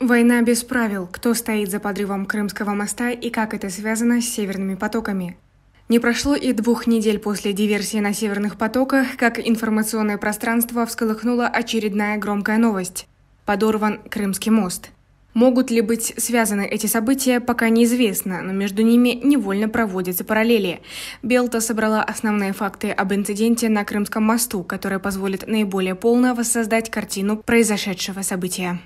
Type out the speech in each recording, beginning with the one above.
Война без правил. Кто стоит за подрывом Крымского моста и как это связано с северными потоками? Не прошло и двух недель после диверсии на северных потоках, как информационное пространство всколыхнула очередная громкая новость. Подорван Крымский мост. Могут ли быть связаны эти события, пока неизвестно, но между ними невольно проводятся параллели. Белта собрала основные факты об инциденте на Крымском мосту, которые позволит наиболее полно воссоздать картину произошедшего события.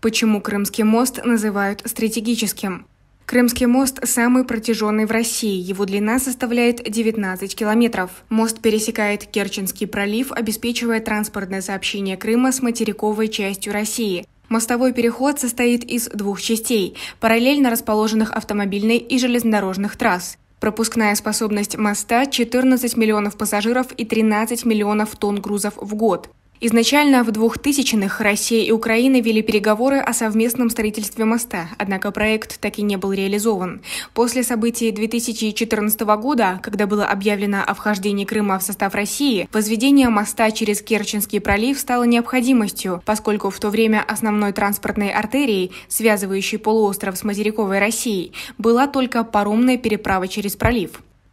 Почему Крымский мост называют стратегическим? Крымский мост самый протяженный в России. Его длина составляет 19 километров. Мост пересекает Керченский пролив, обеспечивая транспортное сообщение Крыма с материковой частью России. Мостовой переход состоит из двух частей, параллельно расположенных автомобильной и железнодорожных трасс. Пропускная способность моста – 14 миллионов пассажиров и 13 миллионов тонн грузов в год. Изначально в 2000-х Россия и Украина вели переговоры о совместном строительстве моста, однако проект так и не был реализован. После событий 2014 года, когда было объявлено о вхождении Крыма в состав России, возведение моста через Керченский пролив стало необходимостью, поскольку в то время основной транспортной артерией, связывающей полуостров с материковой Россией, была только паромная переправа через пролив.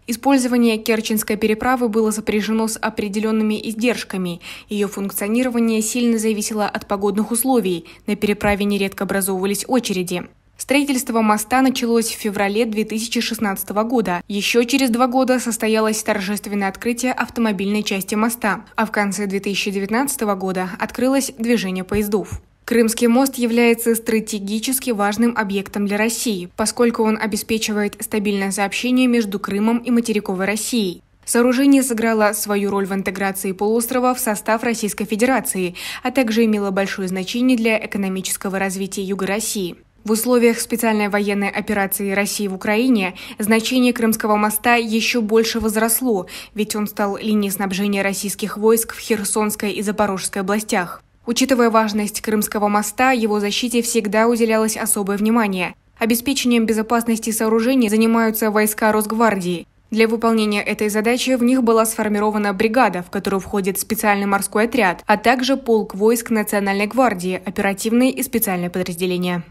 Использование Керченской переправы было сопряжено с определенными издержками. Ее функционирование сильно зависело от погодных условий. На переправе нередко образовывались очереди. Строительство моста началось в феврале 2016 года. Еще через два года состоялось торжественное открытие автомобильной части моста, а в конце 2019 года открылось движение поездов. Крымский мост является стратегически важным объектом для России, поскольку он обеспечивает стабильное сообщение между Крымом и материковой Россией. Сооружение сыграло свою роль в интеграции полуострова в состав Российской Федерации, а также имело большое значение для экономического развития Юга России. В условиях специальной военной операции России в Украине значение Крымского моста еще больше возросло, ведь он стал линией снабжения российских войск в Херсонской и Запорожской областях. Учитывая важность Крымского моста, его защите всегда уделялось особое внимание. Обеспечением безопасности сооружений занимаются войска Росгвардии. Для выполнения этой задачи в них была сформирована бригада, в которую входит специальный морской отряд, а также полк войск Национальной гвардии, оперативные и специальные подразделения.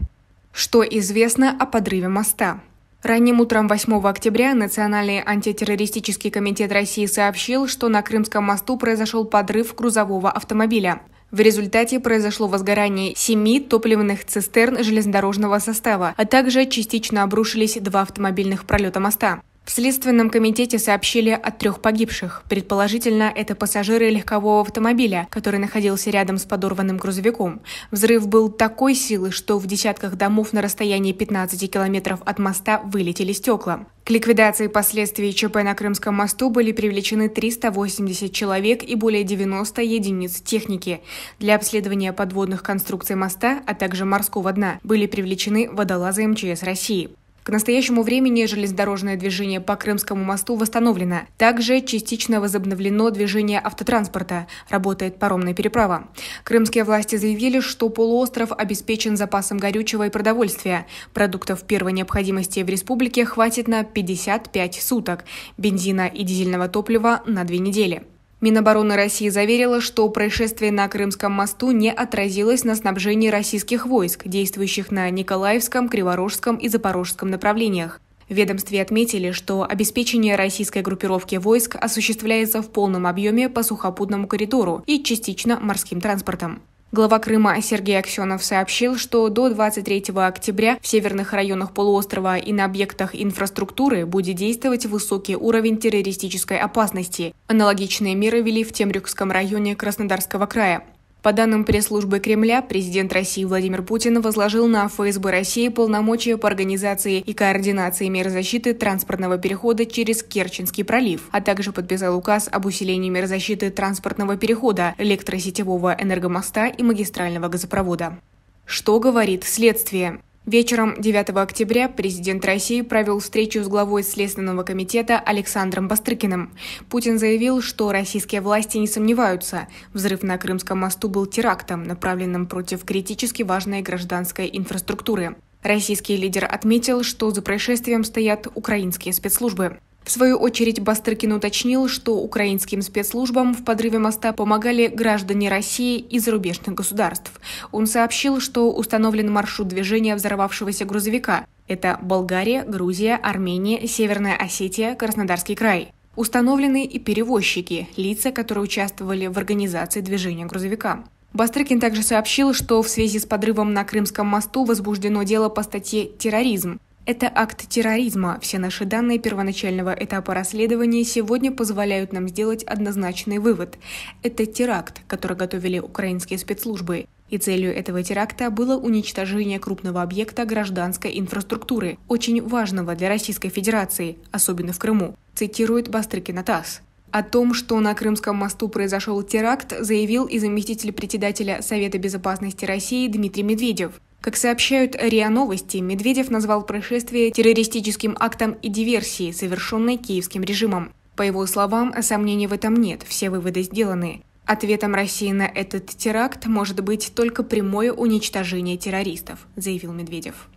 Что известно о подрыве моста? Ранним утром 8 октября Национальный антитеррористический комитет России сообщил, что на Крымском мосту произошел подрыв грузового автомобиля. В результате произошло возгорание семи топливных цистерн железнодорожного состава, а также частично обрушились два автомобильных пролета моста. В Следственном комитете сообщили о трех погибших. Предположительно, это пассажиры легкового автомобиля, который находился рядом с подорванным грузовиком. Взрыв был такой силы, что в десятках домов на расстоянии 15 километров от моста вылетели стекла. К ликвидации последствий ЧП на Крымском мосту были привлечены 380 человек и более 90 единиц техники. Для обследования подводных конструкций моста, а также морского дна были привлечены водолазы МЧС России. К настоящему времени железнодорожное движение по Крымскому мосту восстановлено. Также частично возобновлено движение автотранспорта. Работает паромная переправа. Крымские власти заявили, что полуостров обеспечен запасом горючего и продовольствия. Продуктов первой необходимости в республике хватит на 55 суток. Бензина и дизельного топлива на две недели. Минобороны России заверила, что происшествие на Крымском мосту не отразилось на снабжении российских войск, действующих на Николаевском, Криворожском и Запорожском направлениях. В ведомстве отметили, что обеспечение российской группировки войск осуществляется в полном объеме по сухопутному коридору и частично морским транспортом. Глава Крыма Сергей Аксенов сообщил, что до 23 октября в северных районах полуострова и на объектах инфраструктуры будет действовать высокий уровень террористической опасности. Аналогичные меры вели в Темрюкском районе Краснодарского края. По данным пресс-службы Кремля, президент России Владимир Путин возложил на ФСБ России полномочия по организации и координации мер защиты транспортного перехода через Керченский пролив, а также подписал указ об усилении мер защиты транспортного перехода, электросетевого энергомоста и магистрального газопровода. Что говорит следствие? Вечером 9 октября президент России провел встречу с главой Следственного комитета Александром Бастрыкиным. Путин заявил, что российские власти не сомневаются. Взрыв на Крымском мосту был терактом, направленным против критически важной гражданской инфраструктуры. Российский лидер отметил, что за происшествием стоят украинские спецслужбы. В свою очередь Бастрыкин уточнил, что украинским спецслужбам в подрыве моста помогали граждане России и зарубежных государств. Он сообщил, что установлен маршрут движения взорвавшегося грузовика. Это Болгария, Грузия, Армения, Северная Осетия, Краснодарский край. Установлены и перевозчики, лица, которые участвовали в организации движения грузовика. Бастрыкин также сообщил, что в связи с подрывом на Крымском мосту возбуждено дело по статье «Терроризм». Это акт терроризма. Все наши данные первоначального этапа расследования сегодня позволяют нам сделать однозначный вывод. Это теракт, который готовили украинские спецслужбы. И целью этого теракта было уничтожение крупного объекта гражданской инфраструктуры, очень важного для Российской Федерации, особенно в Крыму, цитирует Бастрыкин ТАСС. О том, что на Крымском мосту произошел теракт, заявил и заместитель председателя Совета безопасности России Дмитрий Медведев. Как сообщают РИА Новости, Медведев назвал происшествие террористическим актом и диверсией, совершенной киевским режимом. По его словам, сомнений в этом нет, все выводы сделаны. Ответом России на этот теракт может быть только прямое уничтожение террористов, заявил Медведев.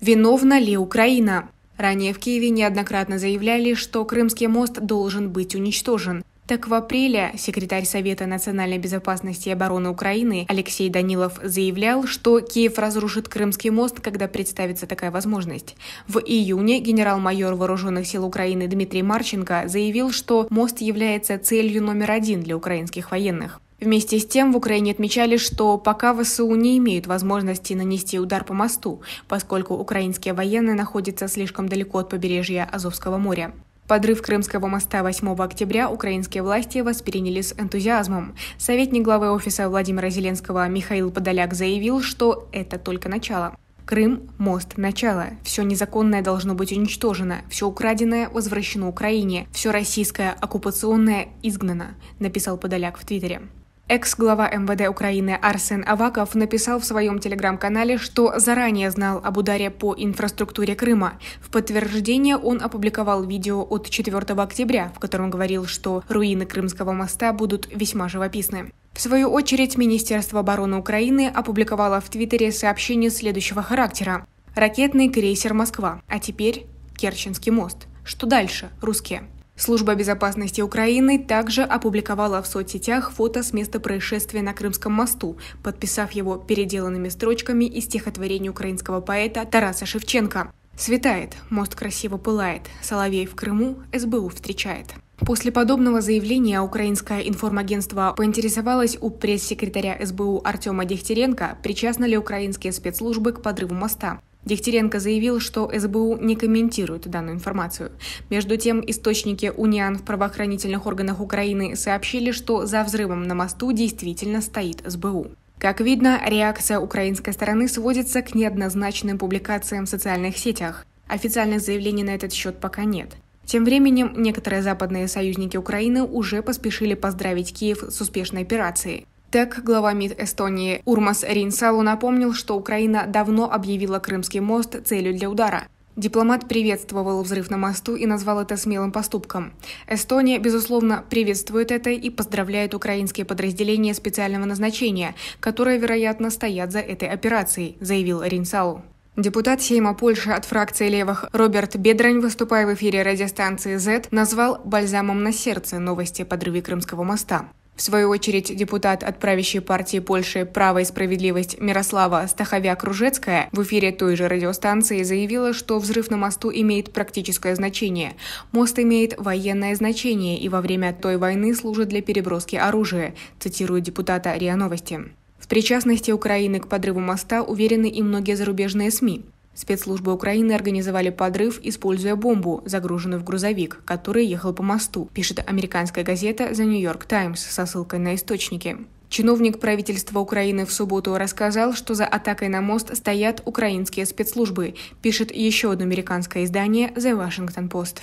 Виновна ли Украина? Ранее в Киеве неоднократно заявляли, что Крымский мост должен быть уничтожен – так в апреле секретарь Совета национальной безопасности и обороны Украины Алексей Данилов заявлял, что Киев разрушит Крымский мост, когда представится такая возможность. В июне генерал-майор Вооруженных сил Украины Дмитрий Марченко заявил, что мост является целью номер один для украинских военных. Вместе с тем в Украине отмечали, что пока ВСУ не имеют возможности нанести удар по мосту, поскольку украинские военные находятся слишком далеко от побережья Азовского моря. Подрыв Крымского моста 8 октября украинские власти восприняли с энтузиазмом. Советник главы офиса Владимира Зеленского Михаил Подоляк заявил, что это только начало. Крым – мост начала. Все незаконное должно быть уничтожено, все украденное возвращено Украине, все российское оккупационное изгнано, написал Подоляк в Твиттере. Экс-глава МВД Украины Арсен Аваков написал в своем телеграм-канале, что заранее знал об ударе по инфраструктуре Крыма. В подтверждение он опубликовал видео от 4 октября, в котором говорил, что руины Крымского моста будут весьма живописны. В свою очередь, Министерство обороны Украины опубликовало в Твиттере сообщение следующего характера. Ракетный крейсер «Москва», а теперь Керченский мост. Что дальше, русские? Служба безопасности Украины также опубликовала в соцсетях фото с места происшествия на Крымском мосту, подписав его переделанными строчками из стихотворений украинского поэта Тараса Шевченко. Светает, мост красиво пылает, Соловей в Крыму, СБУ встречает. После подобного заявления украинское информагентство поинтересовалось у пресс-секретаря СБУ Артема Дегтяренко, причастны ли украинские спецслужбы к подрыву моста. Дегтяренко заявил, что СБУ не комментирует данную информацию. Между тем, источники УНИАН в правоохранительных органах Украины сообщили, что за взрывом на мосту действительно стоит СБУ. Как видно, реакция украинской стороны сводится к неоднозначным публикациям в социальных сетях. Официальных заявлений на этот счет пока нет. Тем временем, некоторые западные союзники Украины уже поспешили поздравить Киев с успешной операцией. ТЭК глава МИД Эстонии Урмас Ринсалу напомнил, что Украина давно объявила Крымский мост целью для удара. Дипломат приветствовал взрыв на мосту и назвал это смелым поступком. Эстония, безусловно, приветствует это и поздравляет украинские подразделения специального назначения, которые, вероятно, стоят за этой операцией, заявил Ринсалу. Депутат Сейма Польши от фракции левых Роберт Бедрань, выступая в эфире радиостанции Z, назвал «бальзамом на сердце» новости о подрыве Крымского моста. В свою очередь, депутат от правящей партии Польши «Право и справедливость» Мирослава Стаховя-Кружецкая в эфире той же радиостанции заявила, что взрыв на мосту имеет практическое значение. Мост имеет военное значение и во время той войны служит для переброски оружия, цитирует депутата РИА Новости. В причастности Украины к подрыву моста уверены и многие зарубежные СМИ. Спецслужбы Украины организовали подрыв, используя бомбу, загруженную в грузовик, который ехал по мосту, пишет американская газета The New York Times со ссылкой на источники. Чиновник правительства Украины в субботу рассказал, что за атакой на мост стоят украинские спецслужбы, пишет еще одно американское издание The Washington Post.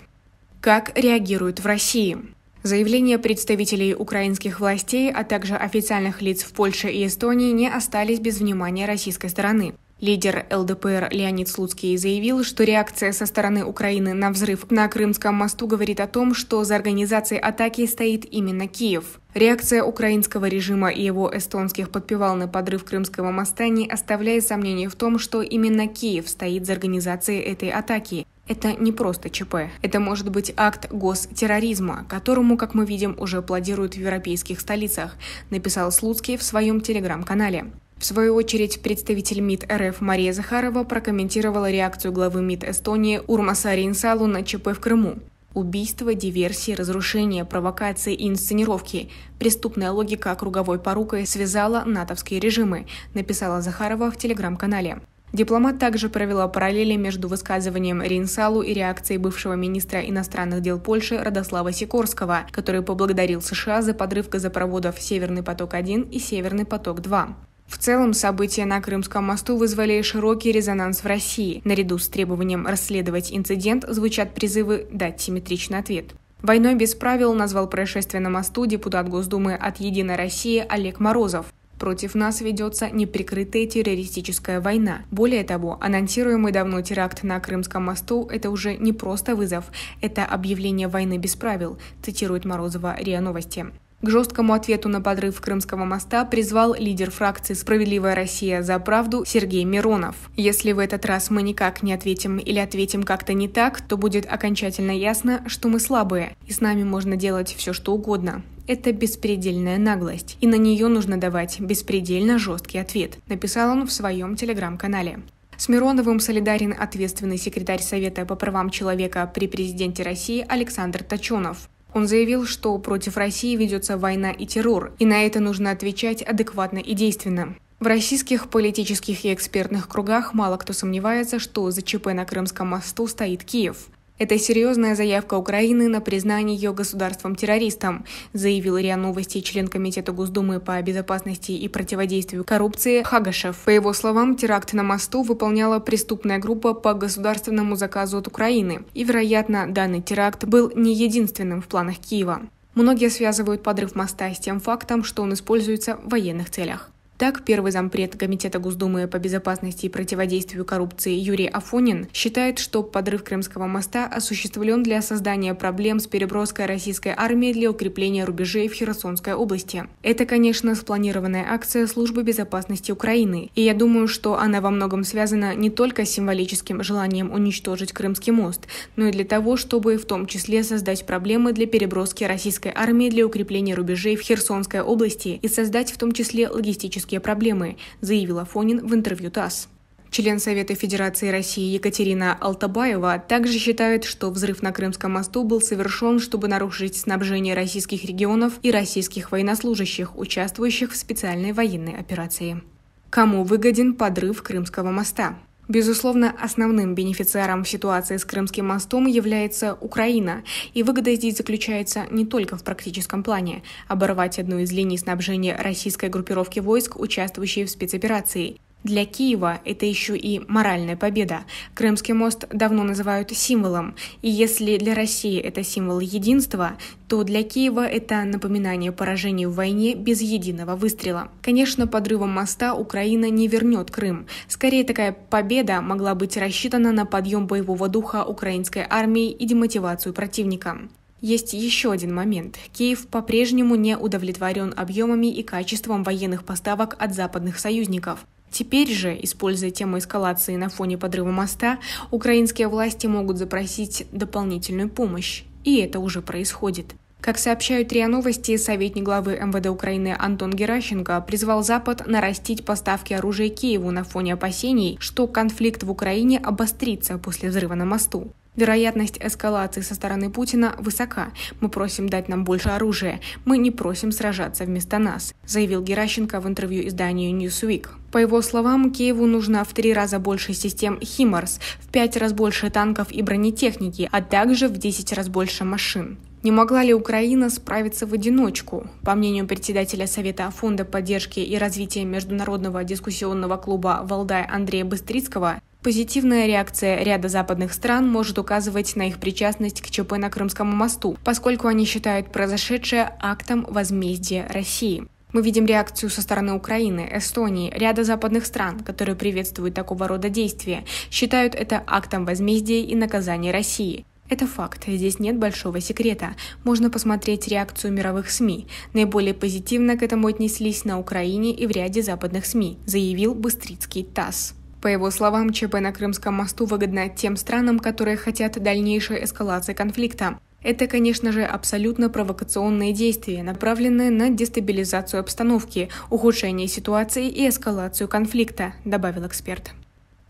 Как реагируют в России? Заявления представителей украинских властей, а также официальных лиц в Польше и Эстонии не остались без внимания российской стороны. Лидер ЛДПР Леонид Слуцкий заявил, что реакция со стороны Украины на взрыв на Крымском мосту говорит о том, что за организацией атаки стоит именно Киев. Реакция украинского режима и его эстонских подпевал на подрыв Крымского моста не оставляет сомнений в том, что именно Киев стоит за организацией этой атаки. Это не просто ЧП. Это может быть акт гостерроризма, которому, как мы видим, уже аплодируют в европейских столицах, написал Слуцкий в своем телеграм-канале. В свою очередь, представитель МИД РФ Мария Захарова прокомментировала реакцию главы МИД Эстонии Урмаса Ринсалу на ЧП в Крыму. Убийство, диверсии, разрушения, провокации и инсценировки. Преступная логика круговой порукой связала натовские режимы, написала Захарова в телеграм-канале. Дипломат также провела параллели между высказыванием Ринсалу и реакцией бывшего министра иностранных дел Польши Радослава Сикорского, который поблагодарил США за подрыв газопроводов «Северный поток-1» и «Северный поток-2». В целом, события на Крымском мосту вызвали широкий резонанс в России. Наряду с требованием расследовать инцидент звучат призывы дать симметричный ответ. Войной без правил назвал происшествие на мосту депутат Госдумы от «Единой России» Олег Морозов. Против нас ведется неприкрытая террористическая война. Более того, анонсируемый давно теракт на Крымском мосту – это уже не просто вызов, это объявление войны без правил, цитирует Морозова РИА Новости. К жесткому ответу на подрыв Крымского моста призвал лидер фракции «Справедливая Россия за правду» Сергей Миронов. Если в этот раз мы никак не ответим или ответим как-то не так, то будет окончательно ясно, что мы слабые, и с нами можно делать все что угодно. Это беспредельная наглость, и на нее нужно давать беспредельно жесткий ответ, написал он в своем телеграм-канале. С Мироновым солидарен ответственный секретарь Совета по правам человека при президенте России Александр Точонов. Он заявил, что против России ведется война и террор, и на это нужно отвечать адекватно и действенно. В российских политических и экспертных кругах мало кто сомневается, что за ЧП на Крымском мосту стоит Киев. Это серьезная заявка Украины на признание ее государством-террористом, заявил РИА Новости член Комитета Госдумы по безопасности и противодействию коррупции Хагашев. По его словам, теракт на мосту выполняла преступная группа по государственному заказу от Украины. И, вероятно, данный теракт был не единственным в планах Киева. Многие связывают подрыв моста с тем фактом, что он используется в военных целях. Так, первый зампред Комитета Госдумы по безопасности и противодействию коррупции Юрий Афонин считает, что подрыв Крымского моста осуществлен для создания проблем с переброской российской армии для укрепления рубежей в Херсонской области. Это, конечно, спланированная акция Службы безопасности Украины, и я думаю, что она во многом связана не только с символическим желанием уничтожить Крымский мост, но и для того, чтобы в том числе создать проблемы для переброски российской армии для укрепления рубежей в Херсонской области и создать в том числе логистическую экономические проблемы, заявил Афонин в интервью ТАСС. Член Совета Федерации России Екатерина Алтабаева также считает, что взрыв на Крымском мосту был совершен, чтобы нарушить снабжение российских регионов и российских военнослужащих, участвующих в специальной военной операции. Кому выгоден подрыв Крымского моста? Безусловно, основным бенефициаром ситуации с Крымским мостом является Украина. И выгода здесь заключается не только в практическом плане – оборвать одну из линий снабжения российской группировки войск, участвующей в спецоперации – для Киева это еще и моральная победа. Крымский мост давно называют символом, и если для России это символ единства, то для Киева это напоминание поражению в войне без единого выстрела. Конечно, подрывом моста Украина не вернет Крым. Скорее, такая победа могла быть рассчитана на подъем боевого духа украинской армии и демотивацию противника. Есть еще один момент. Киев по-прежнему не удовлетворен объемами и качеством военных поставок от западных союзников. Теперь же, используя тему эскалации на фоне подрыва моста, украинские власти могут запросить дополнительную помощь. И это уже происходит. Как сообщают РИА Новости, советник главы МВД Украины Антон Геращенко призвал Запад нарастить поставки оружия Киеву на фоне опасений, что конфликт в Украине обострится после взрыва на мосту. Вероятность эскалации со стороны Путина высока. Мы просим дать нам больше оружия. Мы не просим сражаться вместо нас», – заявил Геращенко в интервью изданию Newsweek. По его словам, Киеву нужно в три раза больше систем «Химарс», в пять раз больше танков и бронетехники, а также в десять раз больше машин. Не могла ли Украина справиться в одиночку? По мнению председателя Совета Фонда поддержки и развития Международного дискуссионного клуба «Валдай» Андрея Быстрицкого, Позитивная реакция ряда западных стран может указывать на их причастность к ЧП на Крымскому мосту, поскольку они считают произошедшее актом возмездия России. Мы видим реакцию со стороны Украины, Эстонии, ряда западных стран, которые приветствуют такого рода действия, считают это актом возмездия и наказания России. Это факт, здесь нет большого секрета. Можно посмотреть реакцию мировых СМИ. Наиболее позитивно к этому отнеслись на Украине и в ряде западных СМИ, заявил Быстрицкий ТАСС. По его словам, ЧП на Крымском мосту выгодно тем странам, которые хотят дальнейшей эскалации конфликта. Это, конечно же, абсолютно провокационные действия, направленные на дестабилизацию обстановки, ухудшение ситуации и эскалацию конфликта, добавил эксперт.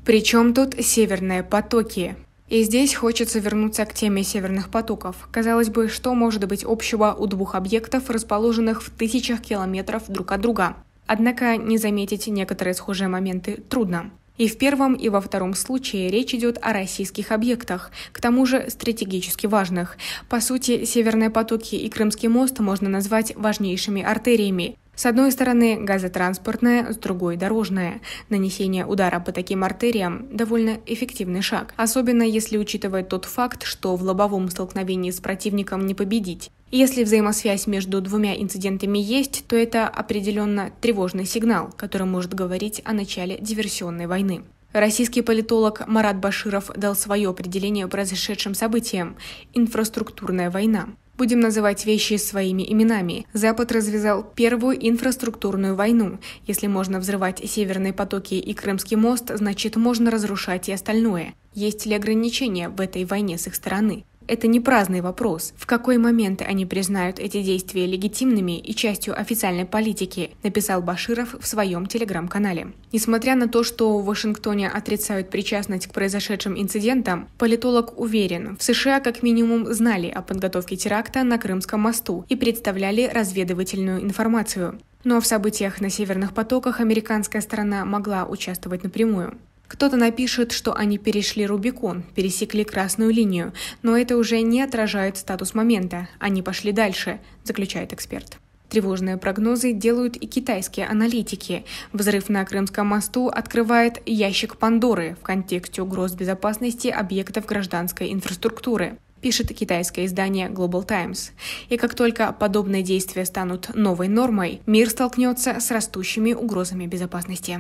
Причем тут северные потоки. И здесь хочется вернуться к теме северных потоков. Казалось бы, что может быть общего у двух объектов, расположенных в тысячах километров друг от друга? Однако не заметить некоторые схожие моменты трудно. И в первом, и во втором случае речь идет о российских объектах, к тому же стратегически важных. По сути, Северные потоки и Крымский мост можно назвать важнейшими артериями, с одной стороны газотранспортная, с другой – дорожная. Нанесение удара по таким артериям – довольно эффективный шаг, особенно если учитывать тот факт, что в лобовом столкновении с противником не победить. Если взаимосвязь между двумя инцидентами есть, то это определенно тревожный сигнал, который может говорить о начале диверсионной войны. Российский политолог Марат Баширов дал свое определение произошедшим событиям – инфраструктурная война. Будем называть вещи своими именами. Запад развязал первую инфраструктурную войну. Если можно взрывать северные потоки и Крымский мост, значит можно разрушать и остальное. Есть ли ограничения в этой войне с их стороны? Это не праздный вопрос. В какой момент они признают эти действия легитимными и частью официальной политики, написал Баширов в своем телеграм-канале. Несмотря на то, что в Вашингтоне отрицают причастность к произошедшим инцидентам, политолог уверен, в США как минимум знали о подготовке теракта на Крымском мосту и представляли разведывательную информацию. Но ну а в событиях на северных потоках американская сторона могла участвовать напрямую. Кто-то напишет, что они перешли Рубикон, пересекли красную линию, но это уже не отражает статус момента, они пошли дальше, заключает эксперт. Тревожные прогнозы делают и китайские аналитики. Взрыв на Крымском мосту открывает ящик Пандоры в контексте угроз безопасности объектов гражданской инфраструктуры пишет китайское издание Global Times. И как только подобные действия станут новой нормой, мир столкнется с растущими угрозами безопасности.